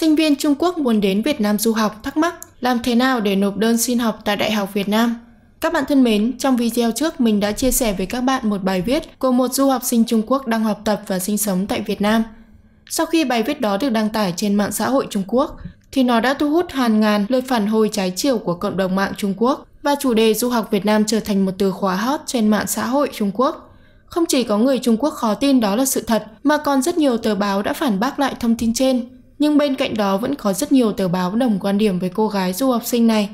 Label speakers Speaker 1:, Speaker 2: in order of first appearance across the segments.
Speaker 1: Sinh viên Trung Quốc muốn đến Việt Nam du học thắc mắc làm thế nào để nộp đơn xin học tại Đại học Việt Nam. Các bạn thân mến, trong video trước mình đã chia sẻ với các bạn một bài viết của một du học sinh Trung Quốc đang học tập và sinh sống tại Việt Nam. Sau khi bài viết đó được đăng tải trên mạng xã hội Trung Quốc, thì nó đã thu hút hàng ngàn lời phản hồi trái chiều của cộng đồng mạng Trung Quốc và chủ đề du học Việt Nam trở thành một từ khóa hot trên mạng xã hội Trung Quốc. Không chỉ có người Trung Quốc khó tin đó là sự thật, mà còn rất nhiều tờ báo đã phản bác lại thông tin trên. Nhưng bên cạnh đó vẫn có rất nhiều tờ báo đồng quan điểm với cô gái du học sinh này.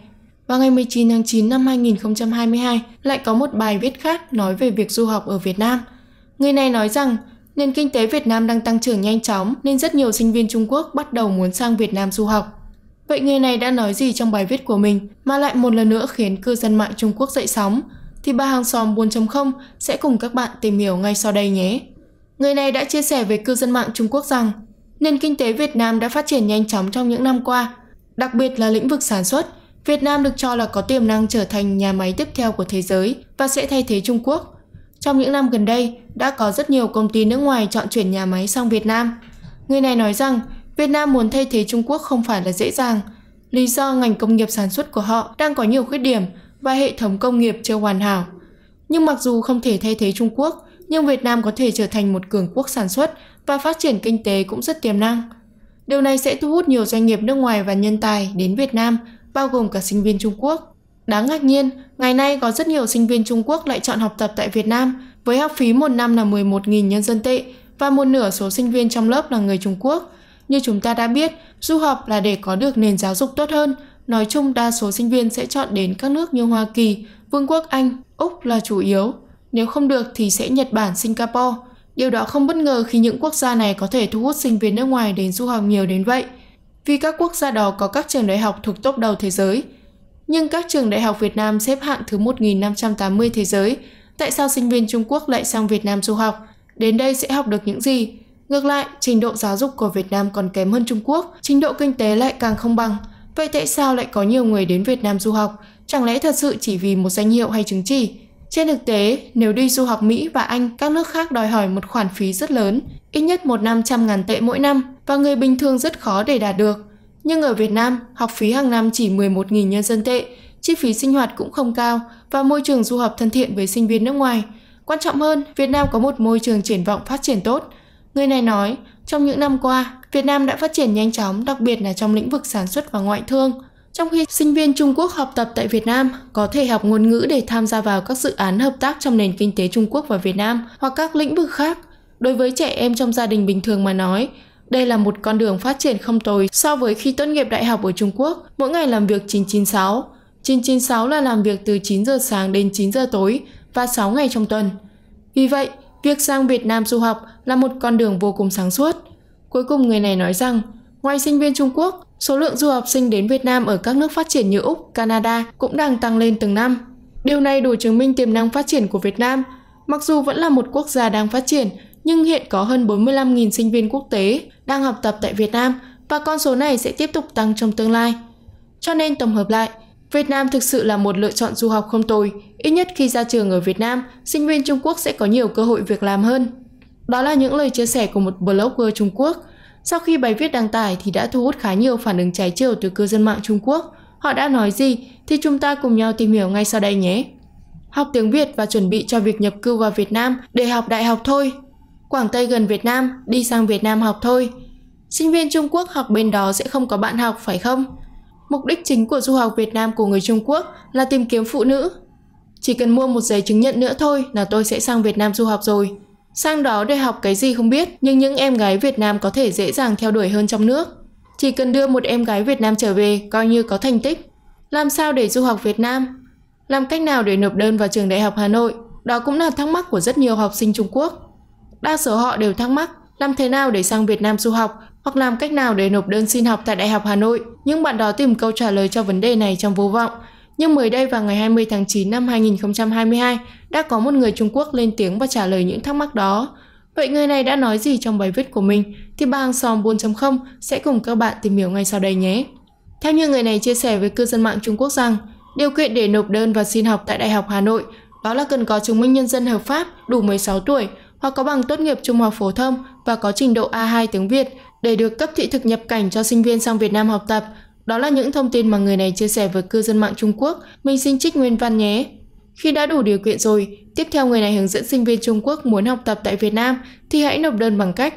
Speaker 1: Vào ngày 19 tháng 9 năm 2022, lại có một bài viết khác nói về việc du học ở Việt Nam. Người này nói rằng nền kinh tế Việt Nam đang tăng trưởng nhanh chóng nên rất nhiều sinh viên Trung Quốc bắt đầu muốn sang Việt Nam du học. Vậy người này đã nói gì trong bài viết của mình mà lại một lần nữa khiến cư dân mạng Trung Quốc dậy sóng? Thì bà hàng xóm 4.0 sẽ cùng các bạn tìm hiểu ngay sau đây nhé. Người này đã chia sẻ với cư dân mạng Trung Quốc rằng Nền kinh tế Việt Nam đã phát triển nhanh chóng trong những năm qua, đặc biệt là lĩnh vực sản xuất. Việt Nam được cho là có tiềm năng trở thành nhà máy tiếp theo của thế giới và sẽ thay thế Trung Quốc. Trong những năm gần đây, đã có rất nhiều công ty nước ngoài chọn chuyển nhà máy sang Việt Nam. Người này nói rằng Việt Nam muốn thay thế Trung Quốc không phải là dễ dàng. Lý do ngành công nghiệp sản xuất của họ đang có nhiều khuyết điểm và hệ thống công nghiệp chưa hoàn hảo. Nhưng mặc dù không thể thay thế Trung Quốc, nhưng Việt Nam có thể trở thành một cường quốc sản xuất và phát triển kinh tế cũng rất tiềm năng. Điều này sẽ thu hút nhiều doanh nghiệp nước ngoài và nhân tài đến Việt Nam, bao gồm cả sinh viên Trung Quốc. Đáng ngạc nhiên, ngày nay có rất nhiều sinh viên Trung Quốc lại chọn học tập tại Việt Nam với học phí một năm là 11.000 nhân dân tệ và một nửa số sinh viên trong lớp là người Trung Quốc. Như chúng ta đã biết, du học là để có được nền giáo dục tốt hơn. Nói chung, đa số sinh viên sẽ chọn đến các nước như Hoa Kỳ, Vương quốc Anh, Úc là chủ yếu. Nếu không được thì sẽ Nhật Bản, Singapore – Điều đó không bất ngờ khi những quốc gia này có thể thu hút sinh viên nước ngoài đến du học nhiều đến vậy, vì các quốc gia đó có các trường đại học thuộc top đầu thế giới. Nhưng các trường đại học Việt Nam xếp hạng thứ 1580 thế giới, tại sao sinh viên Trung Quốc lại sang Việt Nam du học? Đến đây sẽ học được những gì? Ngược lại, trình độ giáo dục của Việt Nam còn kém hơn Trung Quốc, trình độ kinh tế lại càng không bằng. Vậy tại sao lại có nhiều người đến Việt Nam du học? Chẳng lẽ thật sự chỉ vì một danh hiệu hay chứng chỉ? Trên thực tế, nếu đi du học Mỹ và Anh, các nước khác đòi hỏi một khoản phí rất lớn, ít nhất một năm trăm ngàn tệ mỗi năm, và người bình thường rất khó để đạt được. Nhưng ở Việt Nam, học phí hàng năm chỉ 11.000 nhân dân tệ, chi phí sinh hoạt cũng không cao và môi trường du học thân thiện với sinh viên nước ngoài. Quan trọng hơn, Việt Nam có một môi trường triển vọng phát triển tốt. Người này nói, trong những năm qua, Việt Nam đã phát triển nhanh chóng, đặc biệt là trong lĩnh vực sản xuất và ngoại thương – trong khi sinh viên Trung Quốc học tập tại Việt Nam có thể học ngôn ngữ để tham gia vào các dự án hợp tác trong nền kinh tế Trung Quốc và Việt Nam hoặc các lĩnh vực khác, đối với trẻ em trong gia đình bình thường mà nói, đây là một con đường phát triển không tồi so với khi tốt nghiệp đại học ở Trung Quốc, mỗi ngày làm việc 996. 996 là làm việc từ 9 giờ sáng đến 9 giờ tối và 6 ngày trong tuần. Vì vậy, việc sang Việt Nam du học là một con đường vô cùng sáng suốt. Cuối cùng người này nói rằng, ngoài sinh viên Trung Quốc, Số lượng du học sinh đến Việt Nam ở các nước phát triển như Úc, Canada cũng đang tăng lên từng năm. Điều này đủ chứng minh tiềm năng phát triển của Việt Nam. Mặc dù vẫn là một quốc gia đang phát triển, nhưng hiện có hơn 45.000 sinh viên quốc tế đang học tập tại Việt Nam và con số này sẽ tiếp tục tăng trong tương lai. Cho nên tổng hợp lại, Việt Nam thực sự là một lựa chọn du học không tồi, ít nhất khi ra trường ở Việt Nam, sinh viên Trung Quốc sẽ có nhiều cơ hội việc làm hơn. Đó là những lời chia sẻ của một blogger Trung Quốc – sau khi bài viết đăng tải thì đã thu hút khá nhiều phản ứng trái chiều từ cư dân mạng Trung Quốc. Họ đã nói gì thì chúng ta cùng nhau tìm hiểu ngay sau đây nhé. Học tiếng Việt và chuẩn bị cho việc nhập cư vào Việt Nam để học đại học thôi. Quảng Tây gần Việt Nam, đi sang Việt Nam học thôi. Sinh viên Trung Quốc học bên đó sẽ không có bạn học phải không? Mục đích chính của du học Việt Nam của người Trung Quốc là tìm kiếm phụ nữ. Chỉ cần mua một giấy chứng nhận nữa thôi là tôi sẽ sang Việt Nam du học rồi. Sang đó để học cái gì không biết, nhưng những em gái Việt Nam có thể dễ dàng theo đuổi hơn trong nước. Chỉ cần đưa một em gái Việt Nam trở về coi như có thành tích. Làm sao để du học Việt Nam? Làm cách nào để nộp đơn vào trường đại học Hà Nội? Đó cũng là thắc mắc của rất nhiều học sinh Trung Quốc. Đa số họ đều thắc mắc làm thế nào để sang Việt Nam du học hoặc làm cách nào để nộp đơn xin học tại Đại học Hà Nội. Nhưng bạn đó tìm câu trả lời cho vấn đề này trong vô vọng nhưng mới đây vào ngày 20 tháng 9 năm 2022, đã có một người Trung Quốc lên tiếng và trả lời những thắc mắc đó. Vậy người này đã nói gì trong bài viết của mình thì ba hàng xóm 4.0 sẽ cùng các bạn tìm hiểu ngay sau đây nhé. Theo như người này chia sẻ với cư dân mạng Trung Quốc rằng, điều kiện để nộp đơn và xin học tại Đại học Hà Nội đó là cần có chứng minh nhân dân hợp pháp đủ 16 tuổi hoặc có bằng tốt nghiệp trung học phổ thông và có trình độ A2 tiếng Việt để được cấp thị thực nhập cảnh cho sinh viên sang Việt Nam học tập đó là những thông tin mà người này chia sẻ với cư dân mạng Trung Quốc, mình xin trích nguyên văn nhé. Khi đã đủ điều kiện rồi, tiếp theo người này hướng dẫn sinh viên Trung Quốc muốn học tập tại Việt Nam thì hãy nộp đơn bằng cách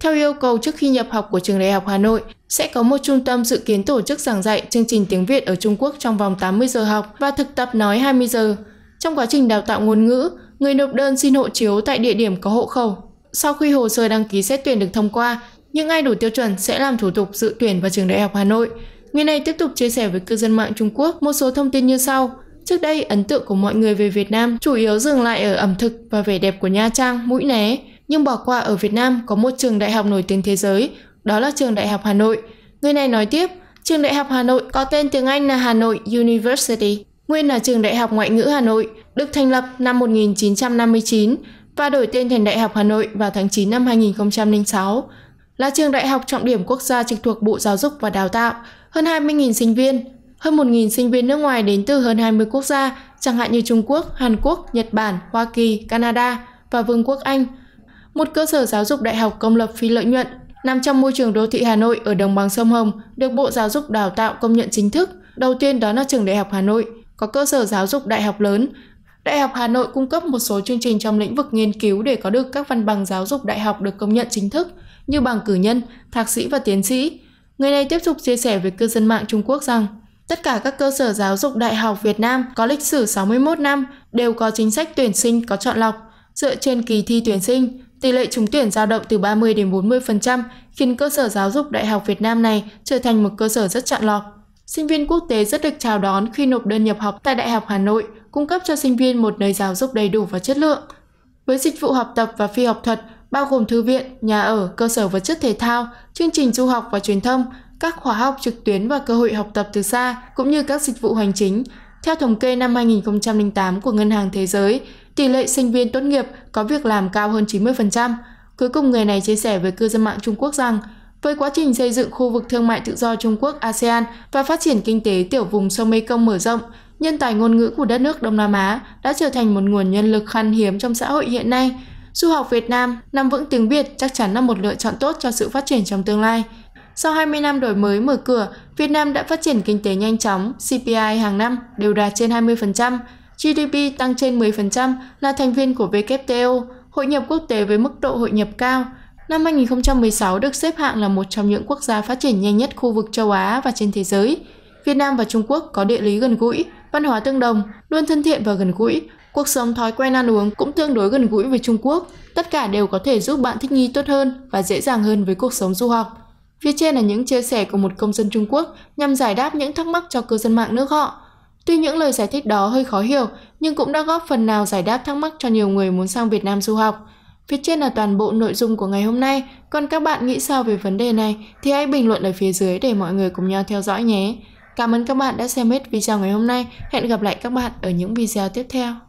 Speaker 1: theo yêu cầu trước khi nhập học của trường Đại học Hà Nội, sẽ có một trung tâm dự kiến tổ chức giảng dạy chương trình tiếng Việt ở Trung Quốc trong vòng 80 giờ học và thực tập nói 20 giờ. Trong quá trình đào tạo ngôn ngữ, người nộp đơn xin hộ chiếu tại địa điểm có hộ khẩu. Sau khi hồ sơ đăng ký xét tuyển được thông qua, những ai đủ tiêu chuẩn sẽ làm thủ tục dự tuyển vào trường Đại học Hà Nội. Người này tiếp tục chia sẻ với cư dân mạng Trung Quốc một số thông tin như sau. Trước đây, ấn tượng của mọi người về Việt Nam chủ yếu dừng lại ở ẩm thực và vẻ đẹp của Nha Trang, Mũi Né. Nhưng bỏ qua ở Việt Nam có một trường đại học nổi tiếng thế giới, đó là trường đại học Hà Nội. Người này nói tiếp, trường đại học Hà Nội có tên tiếng Anh là Hà Nội University, nguyên là trường đại học ngoại ngữ Hà Nội, được thành lập năm 1959 và đổi tên thành Đại học Hà Nội vào tháng 9 năm 2006 là trường đại học trọng điểm quốc gia trực thuộc Bộ Giáo dục và Đào tạo, hơn 20.000 sinh viên, hơn 1.000 sinh viên nước ngoài đến từ hơn 20 quốc gia, chẳng hạn như Trung Quốc, Hàn Quốc, Nhật Bản, Hoa Kỳ, Canada và Vương quốc Anh. Một cơ sở giáo dục đại học công lập phi lợi nhuận nằm trong môi trường đô thị Hà Nội ở đồng bằng sông Hồng được Bộ Giáo dục Đào tạo công nhận chính thức. Đầu tiên đó là trường Đại học Hà Nội, có cơ sở giáo dục đại học lớn. Đại học Hà Nội cung cấp một số chương trình trong lĩnh vực nghiên cứu để có được các văn bằng giáo dục đại học được công nhận chính thức – như bằng cử nhân, thạc sĩ và tiến sĩ. Người này tiếp tục chia sẻ với cư dân mạng Trung Quốc rằng tất cả các cơ sở giáo dục đại học Việt Nam có lịch sử 61 năm đều có chính sách tuyển sinh có chọn lọc. Dựa trên kỳ thi tuyển sinh, tỷ lệ trúng tuyển dao động từ 30 đến 40% khiến cơ sở giáo dục đại học Việt Nam này trở thành một cơ sở rất chọn lọc. Sinh viên quốc tế rất được chào đón khi nộp đơn nhập học tại Đại học Hà Nội, cung cấp cho sinh viên một nơi giáo dục đầy đủ và chất lượng. Với dịch vụ học tập và phi học thuật, bao gồm thư viện, nhà ở, cơ sở vật chất thể thao, chương trình du học và truyền thông, các khóa học trực tuyến và cơ hội học tập từ xa, cũng như các dịch vụ hành chính. Theo thống kê năm 2008 của Ngân hàng Thế giới, tỷ lệ sinh viên tốt nghiệp có việc làm cao hơn 90%. Cuối cùng người này chia sẻ với cư dân mạng Trung Quốc rằng, với quá trình xây dựng khu vực thương mại tự do Trung Quốc ASEAN và phát triển kinh tế tiểu vùng sông Mekong mở rộng, nhân tài ngôn ngữ của đất nước Đông Nam Á đã trở thành một nguồn nhân lực khan hiếm trong xã hội hiện nay. Du học Việt Nam nắm vững tiếng Việt chắc chắn là một lựa chọn tốt cho sự phát triển trong tương lai. Sau 20 năm đổi mới mở cửa, Việt Nam đã phát triển kinh tế nhanh chóng, CPI hàng năm đều đạt trên 20%, GDP tăng trên 10%, là thành viên của WTO, hội nhập quốc tế với mức độ hội nhập cao. Năm 2016 được xếp hạng là một trong những quốc gia phát triển nhanh nhất khu vực châu Á và trên thế giới. Việt Nam và Trung Quốc có địa lý gần gũi, văn hóa tương đồng, luôn thân thiện và gần gũi, Cuộc sống thói quen ăn uống cũng tương đối gần gũi với Trung Quốc, tất cả đều có thể giúp bạn thích nghi tốt hơn và dễ dàng hơn với cuộc sống du học. Phía trên là những chia sẻ của một công dân Trung Quốc nhằm giải đáp những thắc mắc cho cư dân mạng nước họ. Tuy những lời giải thích đó hơi khó hiểu, nhưng cũng đã góp phần nào giải đáp thắc mắc cho nhiều người muốn sang Việt Nam du học. Phía trên là toàn bộ nội dung của ngày hôm nay, còn các bạn nghĩ sao về vấn đề này thì hãy bình luận ở phía dưới để mọi người cùng nhau theo dõi nhé. Cảm ơn các bạn đã xem hết video ngày hôm nay. Hẹn gặp lại các bạn ở những video tiếp theo.